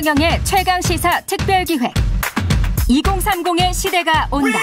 경영의 최강 시사 특별 기획 2030의 시대가 온다.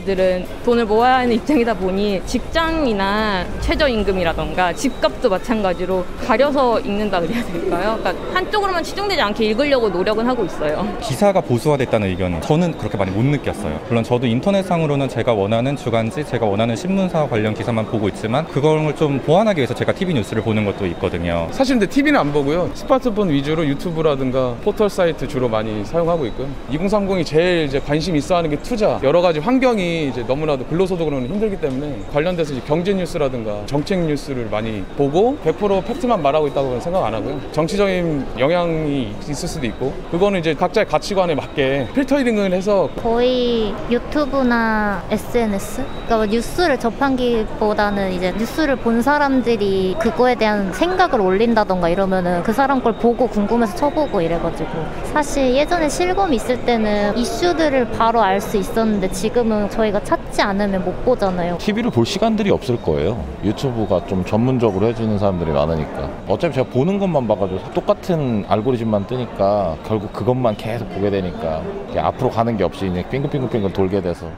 저희들은 돈을 모아야 하는 입장이다 보니 직장이나 최저임금이라던가 집값도 마찬가지로 가려서 읽는다 그래야 될까요? 그러니까 한쪽으로만 치중되지 않게 읽으려고 노력은 하고 있어요. 기사가 보수화됐다는 의견은 저는 그렇게 많이 못 느꼈어요. 물론 저도 인터넷상으로는 제가 원하는 주간지, 제가 원하는 신문사 관련 기사만 보고 있지만 그걸 좀 보완하기 위해서 제가 TV 뉴스를 보는 것도 있거든요. 사실 근데 TV는 안 보고요. 스마트폰 위주로 유튜브라든가 포털 사이트 주로 많이 사용하고 있고요. 2030이 제일 이제 관심 있어 하는 게 투자, 여러 가지 환경이 이 이제 너무나도 근로소득으로는 힘들기 때문에 관련돼서 이제 경제 뉴스라든가 정책 뉴스를 많이 보고 100% 팩트만 말하고 있다고는 생각 안 하고요. 정치적인 영향이 있을 수도 있고 그거는 이제 각자의 가치관에 맞게 필터링을 해서 거의 유튜브나 SNS 그러니까 뭐 뉴스를 접한기보다는 이제 뉴스를 본 사람들이 그거에 대한 생각을 올린다던가 이러면은 그 사람 걸 보고 궁금해서 쳐보고 이래가지고 사실 예전에 실검 있을 때는 이슈들을 바로 알 수 있었는데 지금은 저희가 찾지 않으면 못 보잖아요. TV를 볼 시간들이 없을 거예요. 유튜브가 좀 전문적으로 해주는 사람들이 많으니까. 어차피 제가 보는 것만 봐가지고 똑같은 알고리즘만 뜨니까 결국 그것만 계속 보게 되니까 앞으로 가는 게 없이 이제 빙글빙글빙글 돌게 돼서.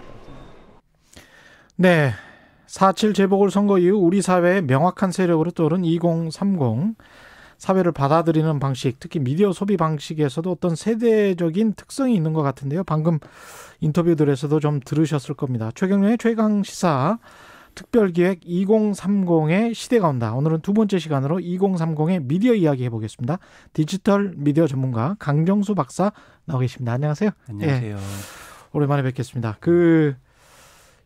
네. 4.7 재보궐선거 이후 우리 사회의 명확한 세력으로 떠오른 2030. 사회를 받아들이는 방식, 특히 미디어 소비 방식에서도 어떤 세대적인 특성이 있는 것 같은데요. 방금 인터뷰들에서도 좀 들으셨을 겁니다. 최경련의 최강 시사 특별기획 2030의 시대가 온다. 오늘은 두 번째 시간으로 2030의 미디어 이야기 해보겠습니다. 디지털 미디어 전문가 강정수 박사 나오 계십니다. 안녕하세요. 안녕하세요. 네. 오랜만에 뵙겠습니다. 그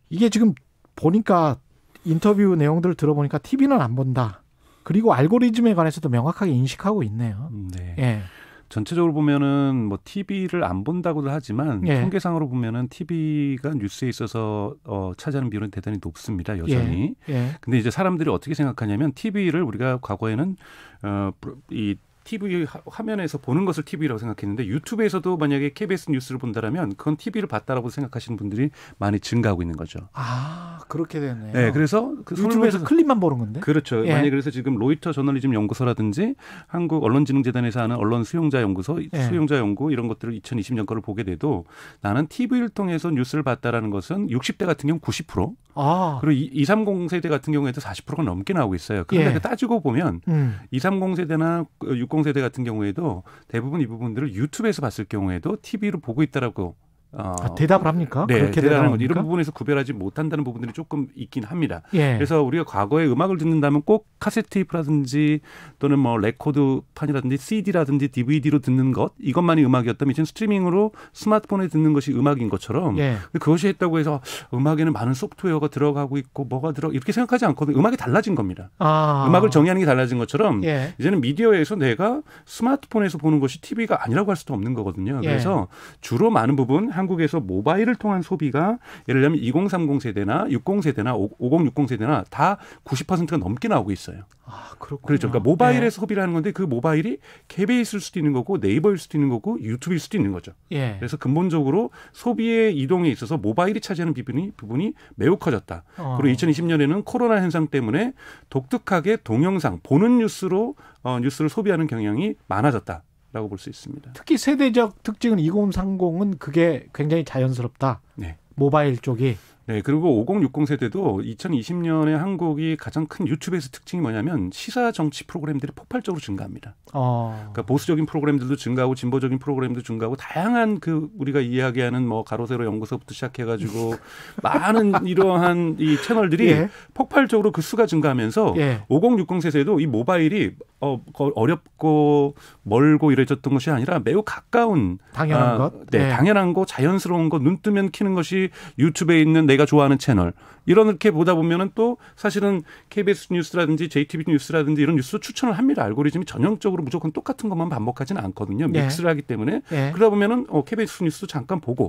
이게 지금 보니까 인터뷰 내용들을 들어보니까 TV는 안 본다. 그리고 알고리즘에 관해서도 명확하게 인식하고 있네요. 음, 네. 예. 전체적으로 보면은 뭐 TV를 안본다고도 하지만 예. 통계상으로 보면은 TV가 뉴스에 있어서 어 차지하는 비율은 대단히 높습니다 여전히. 예. 예. 근데 이제 사람들이 어떻게 생각하냐면 TV를 우리가 과거에는 어이 TV 화면에서 보는 것을 TV라고 생각했는데 유튜브에서도 만약에 KBS 뉴스를 본다라면 그건 TV를 봤다라고 생각하시는 분들이 많이 증가하고 있는 거죠. 아 그렇게 되네요. 네, 그래서 그 유튜브에서 클립만 보는 건데. 그렇죠. 예. 만약 에 그래서 지금 로이터 저널리즘 연구소라든지 한국 언론진흥재단에서 하는 언론 수용자 연구소, 예. 수용자 연구 이런 것들을 2020년 거를 보게 돼도 나는 TV를 통해서 뉴스를 봤다라는 것은 60대 같은 경우 90%. 아. 그리고 2, 30 세대 같은 경우에도 40%가 넘게 나오고 있어요. 그런데 예. 그 따지고 보면 음. 2, 30 세대나 6 그 60세대 같은 경우에도 대부분 이 부분들을 유튜브에서 봤을 경우에도 TV로 보고 있다라고 어. 아, 대답을 합니까? 네, 그렇게 대답하는 거죠. 이런 부분에서 구별하지 못한다는 부분들이 조금 있긴 합니다. 예. 그래서 우리가 과거에 음악을 듣는다면 꼭 카세트 테이프라든지 또는 뭐 레코드판이라든지 CD라든지 DVD로 듣는 것 이것만이 음악이었다면 이제 스트리밍으로 스마트폰에 듣는 것이 음악인 것처럼 예. 그것이 했다고 해서 음악에는 많은 소프트웨어가 들어가고 있고 뭐가 들어 이렇게 생각하지 않거든요. 음악이 달라진 겁니다. 아. 음악을 정의하는 게 달라진 것처럼 예. 이제는 미디어에서 내가 스마트폰에서 보는 것이 TV가 아니라고 할 수도 없는 거거든요. 예. 그래서 주로 많은 부분 한 한국에서 모바일을 통한 소비가 예를 들면 2030 세대나 60 세대나 5060 세대나 다 90%가 넘게 나오고 있어요. 아, 그렇군요. 그렇죠. 그러니까 모바일에서 네. 소비를 하는 건데 그 모바일이 케베이 있을 수도 있는 거고 네이버일 수도 있는 거고 유튜브일 수도 있는 거죠. 예. 그래서 근본적으로 소비의 이동에 있어서 모바일이 차지하는 부분이 부분이 매우 커졌다. 어. 그리고 2020년에는 코로나 현상 때문에 독특하게 동영상 보는 뉴스로 어, 뉴스를 소비하는 경향이 많아졌다. 라고 볼 수 있습니다. 특히 세대적 특징은 2030은 그게 굉장히 자연스럽다. 네. 모바일 쪽이 네, 그리고 5060 세대도 2020년에 한국이 가장 큰 유튜브에서 특징이 뭐냐면 시사 정치 프로그램들이 폭발적으로 증가합니다. 어. 그러니까 보수적인 프로그램들도 증가하고 진보적인 프로그램도 증가하고 다양한 그 우리가 이야기하는 뭐 가로세로 연구소부터 시작해가지고 많은 이러한 이 채널들이 예. 폭발적으로 그 수가 증가하면서 예. 5060 세대도 이 모바일이 어, 어렵고 멀고 이래졌던 것이 아니라 매우 가까운 당연한 아, 것, 네, 네, 당연한 거, 자연스러운 거, 눈 뜨면 키는 것이 유튜브에 있는 내가 좋아하는 채널 이렇게 런이 보다 보면은 또 사실은 KBS 뉴스라든지 JTBC 뉴스라든지 이런 뉴스 추천을 합니다. 알고리즘이 전형적으로 무조건 똑같은 것만 반복하지는 않거든요. 네. 믹스를 하기 때문에 네. 그러다 보면은 어, KBS 뉴스 도 잠깐 보고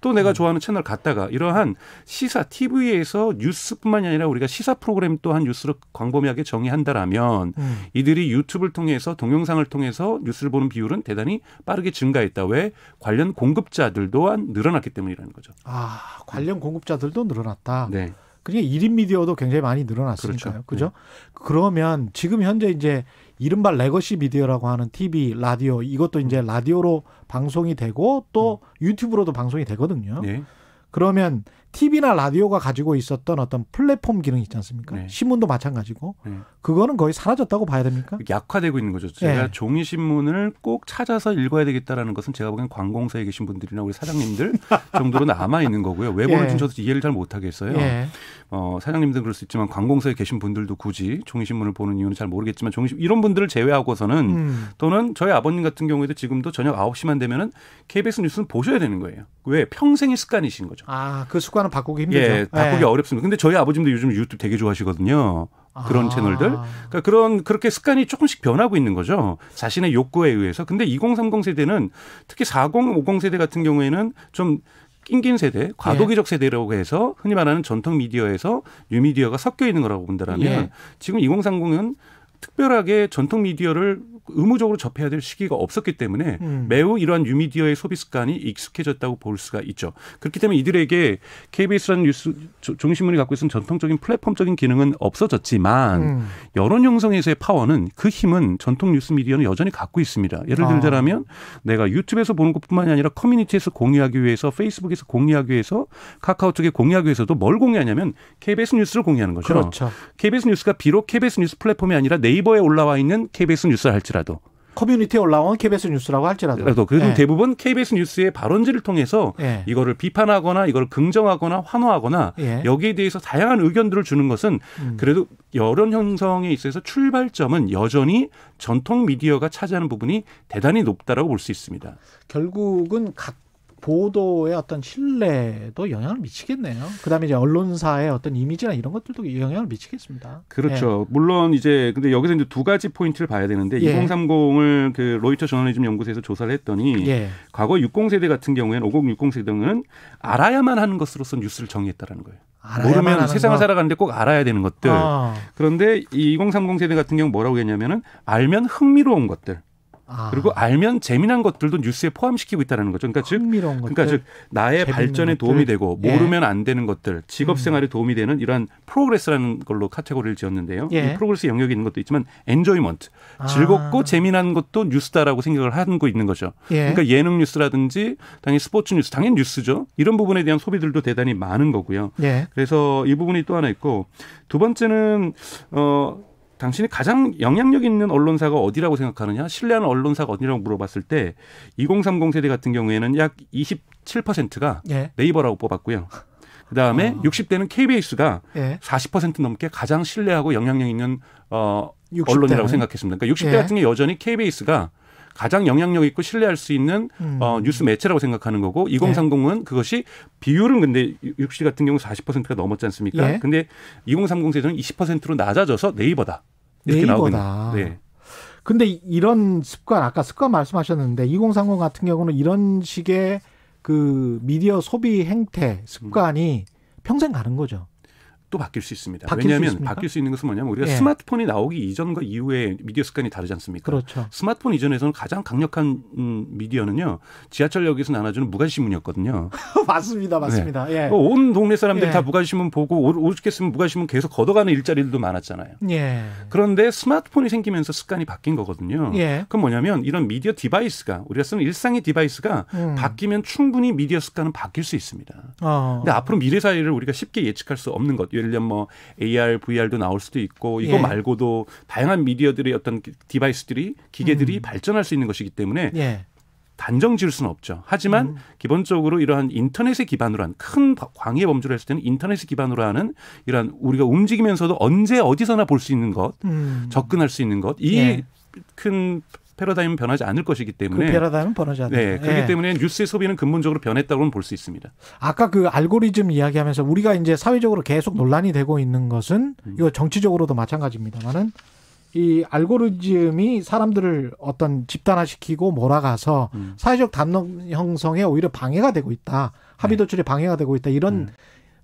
또 내가 음. 좋아하는 채널 갔다가 이러한 시사 TV에서 뉴스뿐만이 아니라 우리가 시사 프로그램 또한 뉴스를 광범위하게 정의한다라면 음. 이들이 유튜브를 통해서 동영상을 통해서 뉴스를 보는 비율은 대단히 빠르게 증가했다. 왜 관련 공급자들 또한 늘어났기 때문이라는 거죠. 아 관련 공급자들도 늘어났다. 네. 그러니까 일인 미디어도 굉장히 많이 늘어났으니까요. 그렇죠. 그죠? 네. 그러면 지금 현재 이제 이른바 레거시 미디어라고 하는 TV, 라디오 이것도 이제 음. 라디오로 방송이 되고 또 음. 유튜브로도 방송이 되거든요. 네. 그러면 TV나 라디오가 가지고 있었던 어떤 플랫폼 기능 있지 않습니까? 네. 신문도 마찬가지고 네. 그거는 거의 사라졌다고 봐야 됩니까? 약화되고 있는 거죠. 예. 제가 네. 종이 신문을 꼭 찾아서 읽어야 되겠다라는 것은 제가 보기엔 관공서에 계신 분들이나 우리 사장님들 정도로 남아 있는 거고요. 외모를 예. 좀 저도 이해를 잘 못하겠어요. 예. 어, 사장님들 그럴 수 있지만 관공서에 계신 분들도 굳이 종이 신문을 보는 이유는 잘 모르겠지만 종이 이런 분들을 제외하고서는 음. 또는 저희 아버님 같은 경우에도 지금도 저녁 9시만 되면은 KBS 뉴스는 보셔야 되는 거예요. 왜 평생의 습관이신 거죠. 아, 그 습관 습관은 바꾸기 힘들죠. 예, 바꾸기 예. 어렵습니다. 근데 저희 아버님도 요즘 유튜브 되게 좋아하시거든요. 그런 아. 채널들. 그러니까 그런 그렇게 습관이 조금씩 변하고 있는 거죠. 자신의 욕구에 의해서. 근데 2030 세대는 특히 40, 50 세대 같은 경우에는 좀 낑긴 세대, 과도기적 예. 세대라고 해서 흔히 말하는 전통 미디어에서 뉴미디어가 섞여 있는 거라고 본다라면 예. 지금 2030은 특별하게 전통 미디어를 의무적으로 접해야 될 시기가 없었기 때문에 음. 매우 이러한 뉴미디어의 소비 습관이 익숙해졌다고 볼 수가 있죠. 그렇기 때문에 이들에게 KBS라는 뉴스 중심문이 갖고 있는 전통적인 플랫폼적인 기능은 없어졌지만 음. 여론 형성에서의 파워는 그 힘은 전통 뉴스 미디어는 여전히 갖고 있습니다. 예를 아. 들자면 아. 내가 유튜브에서 보는 것뿐만이 아니라 커뮤니티에서 공유하기 위해서 페이스북에서 공유하기 위해서 카카오톡에 공유하기 위해서도 뭘 공유하냐면 KBS 뉴스를 공유하는 거죠. 그렇죠. KBS 뉴스가 비록 KBS 뉴스 플랫폼이 아니라 네이버에 올라와 있는 KBS 뉴스를 할지 할지라도 커뮤니티에 올라온 KBS 뉴스라고 할지라도 그래도 예. 대부분 KBS 뉴스의 발언지를 통해서 예. 이거를 비판하거나 이걸 긍정하거나 환호하거나 예. 여기에 대해서 다양한 의견들을 주는 것은 음. 그래도 여론 형성에 있어서 출발점은 여전히 전통 미디어가 차지하는 부분이 대단히 높다라고 볼 수 있습니다. 결국은 각 보도의 어떤 신뢰도 영향을 미치겠네요. 그다음에 이제 언론사의 어떤 이미지나 이런 것들도 영향을 미치겠습니다. 그렇죠. 예. 물론 이제 근데 여기서 이제 두 가지 포인트를 봐야 되는데 예. 2030을 그 로이터 저널리즘 연구소에서 조사를 했더니 예. 과거 60세대 같은 경우에는 50, 60세대 등은 알아야만 하는 것으로서 뉴스를 정의했다라는 거예요. 모르면 세상을 거. 살아가는데 꼭 알아야 되는 것들. 어. 그런데 이2030 세대 같은 경우 뭐라고 했냐면은 알면 흥미로운 것들. 아. 그리고 알면 재미난 것들도 뉴스에 포함시키고 있다는 거죠. 그러니까 즉, 그러니까 즉 나의 발전에 것들. 도움이 되고 예. 모르면 예. 안 되는 것들, 직업 음. 생활에 도움이 되는 이러한 프로그레스라는 걸로 카테고리를 지었는데요. 예. 이 프로그레스 영역에 있는 것도 있지만 엔조이먼트, 아. 즐겁고 재미난 것도 뉴스다라고 생각을 하고 있는 거죠. 예. 그러니까 예능 뉴스라든지 당연히 스포츠 뉴스, 당연히 뉴스죠. 이런 부분에 대한 소비들도 대단히 많은 거고요. 예. 그래서 이 부분이 또 하나 있고 두 번째는 어 당신이 가장 영향력 있는 언론사가 어디라고 생각하느냐, 신뢰하는 언론사가 어디라고 물어봤을 때 2030 세대 같은 경우에는 약 27%가 예. 네이버라고 뽑았고요. 그다음에 어. 60대는 KBS가 예. 40% 넘게 가장 신뢰하고 영향력 있는 어 언론이라고 생각했습니다. 그러니까 60대 예. 같은 게 여전히 KBS가 가장 영향력 있고 신뢰할 수 있는 음. 어, 뉴스 매체라고 생각하는 거고 2030은 네. 그것이 비율은 근데 육시 같은 경우 40%가 넘었지 않습니까? 예. 근데 2030 세대는 20%로 낮아져서 네이버다. 이렇게 네이버다. 나오고 네. 근데 이런 습관 아까 습관 말씀하셨는데 2030 같은 경우는 이런 식의 그 미디어 소비 행태 습관이 음. 평생 가는 거죠. 또 바뀔 수 있습니다. 바뀔 왜냐하면 수 바뀔 수 있는 것은 뭐냐면 우리가 예. 스마트폰이 나오기 이전과 이후에 미디어 습관이 다르지 않습니까? 그렇죠. 스마트폰 이전에서는 가장 강력한 음, 미디어는요 지하철역에서 나눠주는 무관지 신문이었거든요. 맞습니다, 맞습니다. 네. 예. 뭐 온 동네 사람들 예. 다무관지 신문 보고 오죽했으면 무관지 신문 계속 걷어가는 일자리들도 많았잖아요. 예. 그런데 스마트폰이 생기면서 습관이 바뀐 거거든요. 예. 그럼 뭐냐면 이런 미디어 디바이스가 우리가 쓰는 일상의 디바이스가 음. 바뀌면 충분히 미디어 습관은 바뀔 수 있습니다. 어. 근데 앞으로 미래 사회를 우리가 쉽게 예측할 수 없는 것. 예를 들면 뭐 AR, VR도 나올 수도 있고 이거 예. 말고도 다양한 미디어들의 어떤 디바이스들이 기계들이 음. 발전할 수 있는 것이기 때문에 예. 단정 지을 수는 없죠. 하지만 음. 기본적으로 이러한 인터넷에 기반으로 한 큰 광해 범주를 했을 때는 인터넷에 기반으로 하는 이러한 우리가 움직이면서도 언제 어디서나 볼 수 있는 것, 음. 접근할 수 있는 것, 이큰 예. 패러다임은 변하지 않을 것이기 그 때문에 그 패러다임은 변하지 않는 네, 그렇기 예. 때문에 뉴스의 소비는 근본적으로 변했다고는 볼 수 있습니다. 아까 그 알고리즘 이야기하면서 우리가 이제 사회적으로 계속 논란이 되고 있는 것은 음. 이거 정치적으로도 마찬가지입니다만은 이 알고리즘이 사람들을 어떤 집단화시키고 몰아가서 음. 사회적 담론 형성에 오히려 방해가 되고 있다. 합의 도출에 네. 방해가 되고 있다. 이런 음.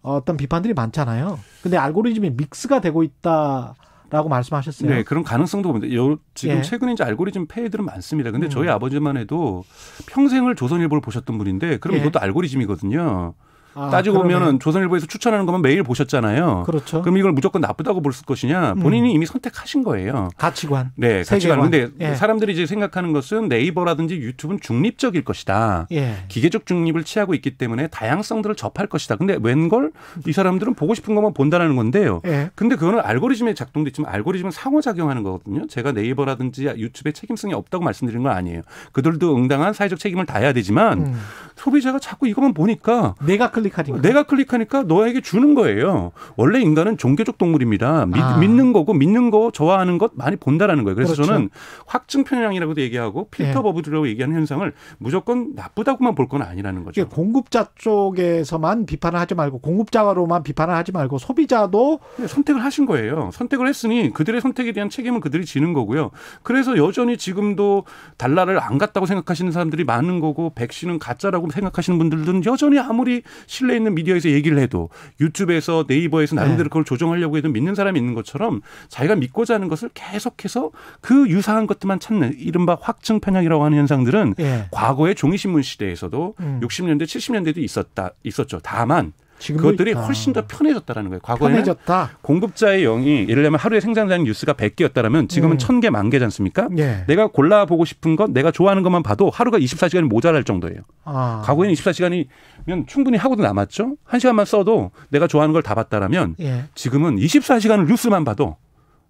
어떤 비판들이 많잖아요. 근데 알고리즘이 믹스가 되고 있다. 라고 말씀하셨어요. 네, 그런 가능성도 봅니다. 요, 지금 예. 최근 에 이제 알고리즘 폐해들은 많습니다. 근데 음. 저희 아버지만 해도 평생을 조선일보를 보셨던 분인데 그럼 예. 이것도 알고리즘이거든요. 아, 따지고 그러보면 조선일보에서 추천하는 것만 매일 보셨잖아요. 그렇죠. 그럼 이걸 무조건 나쁘다고 볼 것이냐? 본인이 음. 이미 선택하신 거예요. 가치관. 네, 세계관. 가치관. 근데 예. 사람들이 이제 생각하는 것은 네이버라든지 유튜브는 중립적일 것이다. 예. 기계적 중립을 취하고 있기 때문에 다양성들을 접할 것이다. 근데 웬걸 이 사람들은 보고 싶은 것만 본다라는 건데요. 예. 근데 그거는 알고리즘에 작동돼 있지만 알고리즘은 상호작용하는 거거든요. 제가 네이버라든지 유튜브에 책임성이 없다고 말씀드린 건 아니에요. 그들도 응당한 사회적 책임을 다해야 되지만 음. 소비자가 자꾸 이것만 보니까 내가 클릭 클릭하니까 내가 클릭하니까 너에게 주는 거예요. 원래 인간은 종교적 동물입니다. 믿, 아. 믿는 거고 믿는 거좋아하는것 많이 본다라는 거예요. 그래서 그렇죠. 저는 확증 편향이라고도 얘기하고 필터 예. 버블이라고 얘기하는 현상을 무조건 나쁘다고만 볼 건 아니라는 거죠. 공급자 쪽에서만 비판을 하지 말고 공급자로만 비판을 하지 말고 소비자도 네, 선택을 하신 거예요. 선택을 했으니 그들의 선택에 대한 책임은 그들이 지는 거고요. 그래서 여전히 지금도 달러를 안 갔다고 생각하시는 사람들이 많은 거고 백신은 가짜라고 생각하시는 분들은 여전히 아무리 실내에 있는 미디어에서 얘기를 해도 유튜브에서 네이버에서 네. 나름대로 네. 그걸 조정하려고 해도 믿는 사람이 있는 것처럼 자기가 믿고자 하는 것을 계속해서 그 유사한 것들만 찾는 이른바 확증 편향이라고 하는 현상들은 네. 과거의 종이신문 시대에서도 음. 60년대 70년대도 있었다 있었죠. 다만 그것들이 있다. 아. 훨씬 더 편해졌다라는 거예요. 과거에는 편해졌다. 공급자의 영이 예를 들면 하루에 생산되는 뉴스가 100개였다면 지금은 네. 음. 1000개, 만 개지 않습니까? 네. 내가 골라보고 싶은 것, 내가 좋아하는 것만 봐도 하루가 24시간이 모자랄 정도예요. 아. 과거에는 24시간이면 충분히 하고도 남았죠. 1시간만 써도 내가 좋아하는 걸 다 봤다라면 네. 지금은 24시간 뉴스만 봐도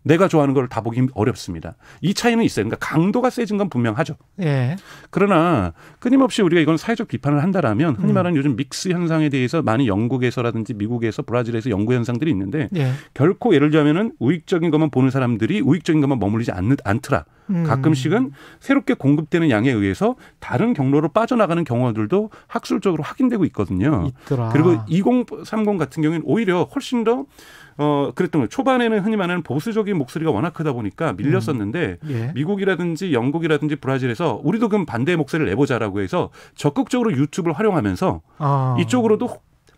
내가 좋아하는 걸 다 보기 어렵습니다. 이 차이는 있어요. 그러니까 강도가 세진 건 분명하죠. 예. 그러나 끊임없이 우리가 이건 사회적 비판을 한다라면 흔히 음. 말하는 요즘 믹스 현상에 대해서 많이 영국에서라든지 미국에서 브라질에서 연구 현상들이 있는데 예. 결코 예를 들자면은 우익적인 것만 보는 사람들이 우익적인 것만 머물리지 않는 않더라. 음. 가끔씩은 새롭게 공급되는 양에 의해서 다른 경로로 빠져나가는 경우들도 학술적으로 확인되고 있거든요. 있더라. 그리고 2030 같은 경우에는 오히려 훨씬 더어 그랬던 거예요. 초반에는 흔히 말하는 보수적인 목소리가 워낙 크다 보니까 밀렸었는데 음. 예. 미국이라든지 영국이라든지 브라질에서 우리도 그럼 반대의 목소리를 내보자라고 해서 적극적으로 유튜브를 활용하면서 아. 이쪽으로도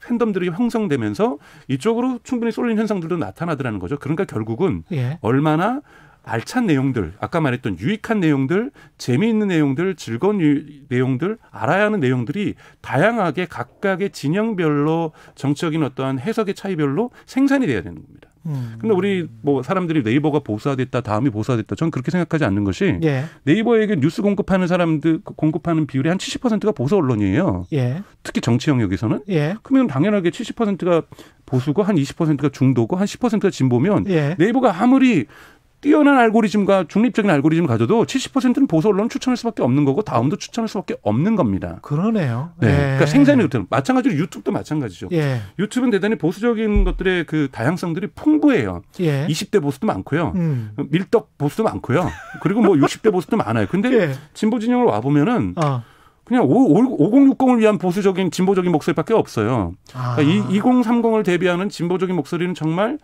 팬덤들이 형성되면서 이쪽으로 충분히 쏠린 현상들도 나타나더라는 거죠. 그러니까 결국은 예. 얼마나 알찬 내용들, 아까 말했던 유익한 내용들, 재미있는 내용들, 즐거운 유, 내용들, 알아야 하는 내용들이 다양하게 각각의 진영별로 정적인 치 어떠한 해석의 차이별로 생산이 돼야 되는 겁니다. 음. 근데 우리 뭐 사람들이 네이버가 보수화됐다, 다음이 보수화됐다. 저는 그렇게 생각하지 않는 것이 예. 네이버에게 뉴스 공급하는 사람들 그 공급하는 비율이 한 70%가 보수 언론이에요. 예. 특히 정치 영역에서는. 예. 그러면 당연하게 70%가 보수고 한 20%가 중도고 한 10%가 진보면 예. 네이버가 아무리 뛰어난 알고리즘과 중립적인 알고리즘을 가져도 70%는 보수 언론 추천할 수밖에 없는 거고 다음도 추천할 수밖에 없는 겁니다. 그러네요. 네. 예. 그러니까 생산이 그렇 다 마찬가지로 유튜브도 마찬가지죠. 예. 유튜브는 대단히 보수적인 것들의 그 다양성들이 풍부해요. 예. 20대 보수도 많고요. 음. 밀떡 보수도 많고요. 그리고 뭐 60대 보수도 많아요. 근데 예. 진보 진영을 와 보면은 어. 그냥 5060을 위한 보수적인 진보적인 목소리밖에 없어요. 그러니까 아. 그러니까 2030을 대비하는 진보적인 목소리는 정말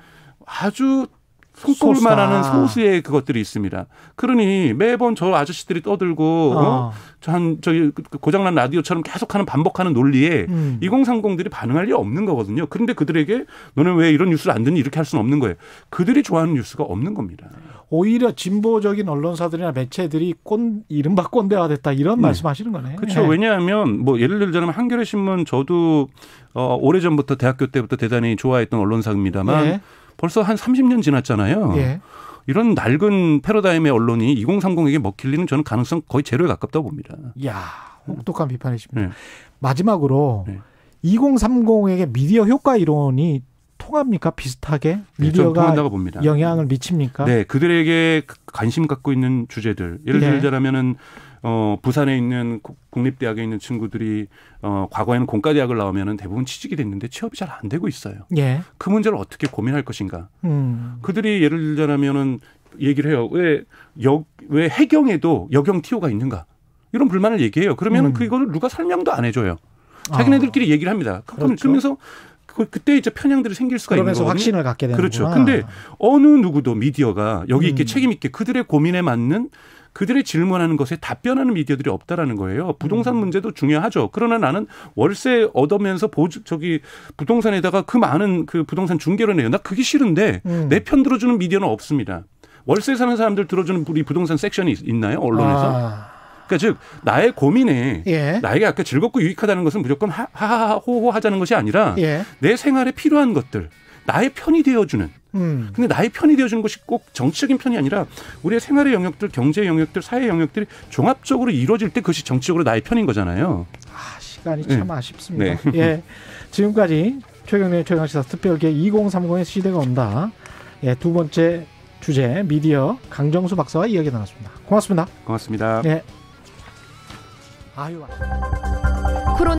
아주 손꼽을만 하는 소수의 그것들이 있습니다. 그러니 매번 저 아저씨들이 떠들고 어. 어? 한 저기 그 고장난 라디오처럼 계속하는 반복하는 논리에 음. 2030들이 반응할 리 없는 거거든요. 그런데 그들에게 너는 왜 이런 뉴스를 안 듣니 이렇게 할 수는 없는 거예요. 그들이 좋아하는 뉴스가 없는 겁니다. 오히려 진보적인 언론사들이나 매체들이 꼰 이른바 꼰대화 됐다 이런 네. 말씀하시는 거네. 요 그렇죠. 네. 왜냐하면 뭐 예를 들자면 한겨레 신문 저도 어 오래 전부터 대학교 때부터 대단히 좋아했던 언론사입니다만. 네. 벌써 한 30년 지났잖아요. 예. 이런 낡은 패러다임의 언론이 2030에게 먹힐리는 저는 가능성 거의 제로에 가깝다고 봅니다. 야 혹독한 비판이십니다. 네. 마지막으로 네. 2030에게 미디어 효과 이론이 통합니까? 비슷하게 네, 미디어가 영향을 미칩니까? 네, 그들에게 관심 갖고 있는 주제들 예를 네. 들자면은 어, 부산에 있는 국립대학에 있는 친구들이 어, 과거에는 공과대학을 나오면은 대부분 취직이 됐는데 취업이 잘 안 되고 있어요. 예. 그 문제를 어떻게 고민할 것인가. 음. 그들이 예를 들자면은 얘기를 해요. 왜, 여, 왜 해경에도 여경 티오가 있는가. 이런 불만을 얘기해요. 그러면은 음. 그거를 누가 설명도 안 해줘요. 아. 자기네들끼리 아. 얘기를 합니다. 그럼 그렇죠. 그러면서 그, 그때 이제 편향들이 생길 수가 있는 거죠. 그러면서 확신을 갖게 되는 거죠. 그렇죠. 근데 어느 누구도 미디어가 여기 있게 음. 책임 있게 그들의 고민에 맞는 그들의 질문하는 것에 답변하는 미디어들이 없다라는 거예요. 부동산 음. 문제도 중요하죠. 그러나 나는 월세 얻으면서 보조 저기 부동산에다가 그 많은 그 부동산 중개를 내요. 나 그게 싫은데 음. 내편 들어주는 미디어는 없습니다. 월세 사는 사람들 들어주는 우리 부동산 섹션이 있나요 언론에서? 아. 그러니까 즉 나의 고민에 예. 나에게 아까 즐겁고 유익하다는 것은 무조건 하하호호 하 하자는 것이 아니라 예. 내 생활에 필요한 것들 나의 편이 되어주는 음. 근데 나의 편이 되어주는 것이 꼭 정치적인 편이 아니라 우리의 생활의 영역들, 경제 영역들, 사회 영역들이 종합적으로 이루어질 때 그것이 정치적으로 나의 편인 거잖아요. 아, 시간이 네. 참 아쉽습니다. 네. 예. 지금까지 최경련 최강시사 특별기 2030의 시대가 온다. 예, 두 번째 주제 미디어 강정수 박사와 이야기 나눴습니다. 고맙습니다. 고맙습니다. 예. 아유.